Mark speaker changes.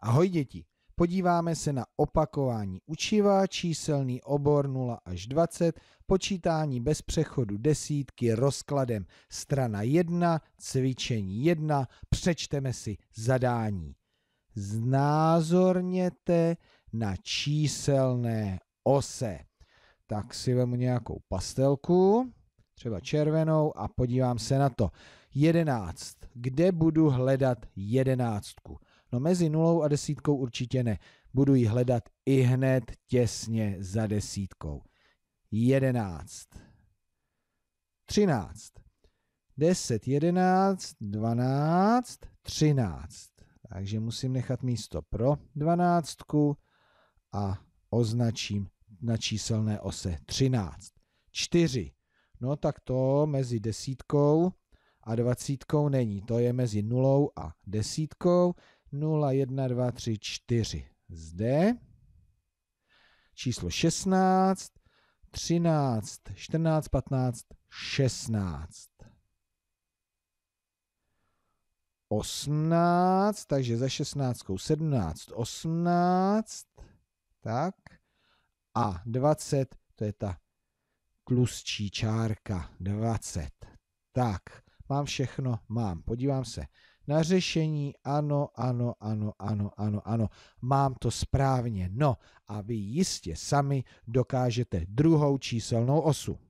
Speaker 1: Ahoj děti, podíváme se na opakování učiva, číselný obor 0 až 20, počítání bez přechodu desítky rozkladem strana 1, cvičení 1, přečteme si zadání. Znázorněte na číselné ose. Tak si vemu nějakou pastelku, třeba červenou a podívám se na to. 11. Kde budu hledat jedenáctku? No mezi nulou a desítkou určitě ne. Budu ji hledat i hned těsně za desítkou. Jedenáct. třináct, deset, jedenáct, dvanáct, třináct. Takže musím nechat místo pro dvanáctku a označím na číselné ose třináct. čtyři. No tak to mezi desítkou a dvacítkou není. To je mezi nulou a desítkou. 0, 1, 2, 3, 4 zde. Číslo 16, 13, 14, 15, 16. 18, takže za 16, 17, 18, tak, a 20, to je ta tlusčí čárka, 20. Tak, mám všechno, mám, podívám se na řešení, ano, ano, ano, ano, ano, ano, mám to správně. No a vy jistě sami dokážete druhou číselnou osu.